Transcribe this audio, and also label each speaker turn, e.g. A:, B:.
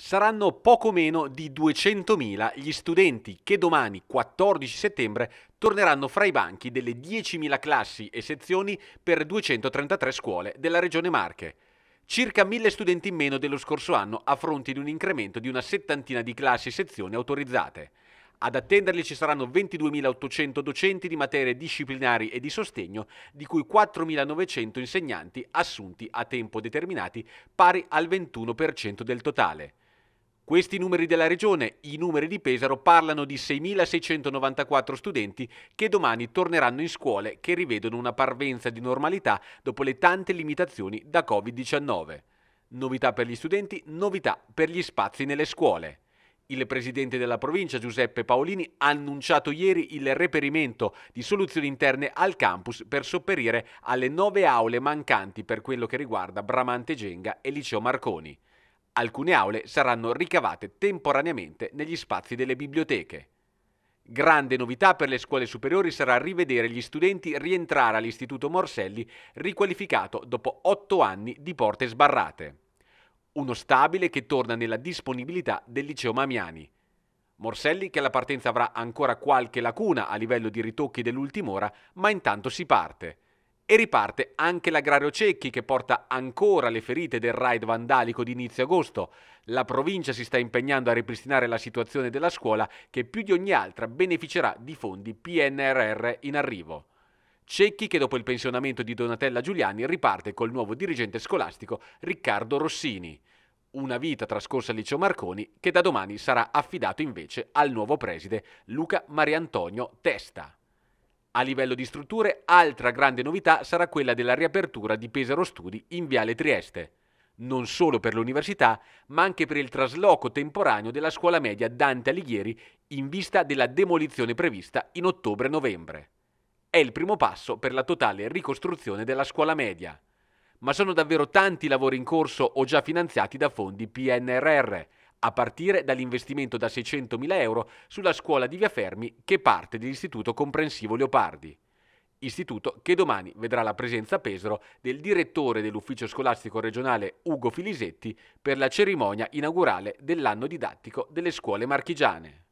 A: Saranno poco meno di 200.000 gli studenti che domani, 14 settembre, torneranno fra i banchi delle 10.000 classi e sezioni per 233 scuole della Regione Marche. Circa 1.000 studenti in meno dello scorso anno a fronte di un incremento di una settantina di classi e sezioni autorizzate. Ad attenderli ci saranno 22.800 docenti di materie disciplinari e di sostegno, di cui 4.900 insegnanti assunti a tempo determinati, pari al 21% del totale. Questi numeri della regione, i numeri di Pesaro, parlano di 6.694 studenti che domani torneranno in scuole che rivedono una parvenza di normalità dopo le tante limitazioni da Covid-19. Novità per gli studenti, novità per gli spazi nelle scuole. Il presidente della provincia Giuseppe Paolini ha annunciato ieri il reperimento di soluzioni interne al campus per sopperire alle nove aule mancanti per quello che riguarda Bramante Genga e Liceo Marconi. Alcune aule saranno ricavate temporaneamente negli spazi delle biblioteche. Grande novità per le scuole superiori sarà rivedere gli studenti rientrare all'Istituto Morselli riqualificato dopo otto anni di porte sbarrate. Uno stabile che torna nella disponibilità del liceo Mamiani. Morselli che alla partenza avrà ancora qualche lacuna a livello di ritocchi dell'ultima ora, ma intanto si parte. E riparte anche l'agrario Cecchi che porta ancora le ferite del raid vandalico di inizio agosto. La provincia si sta impegnando a ripristinare la situazione della scuola che più di ogni altra beneficerà di fondi PNRR in arrivo. Cecchi che dopo il pensionamento di Donatella Giuliani riparte col nuovo dirigente scolastico Riccardo Rossini. Una vita trascorsa al liceo Marconi che da domani sarà affidato invece al nuovo preside Luca Mariantonio Testa. A livello di strutture, altra grande novità sarà quella della riapertura di Pesaro Studi in Viale Trieste, non solo per l'università, ma anche per il trasloco temporaneo della scuola media Dante Alighieri in vista della demolizione prevista in ottobre-novembre. È il primo passo per la totale ricostruzione della scuola media. Ma sono davvero tanti lavori in corso o già finanziati da fondi PNRR, a partire dall'investimento da 600.000 euro sulla scuola di Via Fermi che parte dell'Istituto Comprensivo Leopardi. Istituto che domani vedrà la presenza a Pesaro del direttore dell'ufficio scolastico regionale Ugo Filisetti per la cerimonia inaugurale dell'anno didattico delle scuole marchigiane.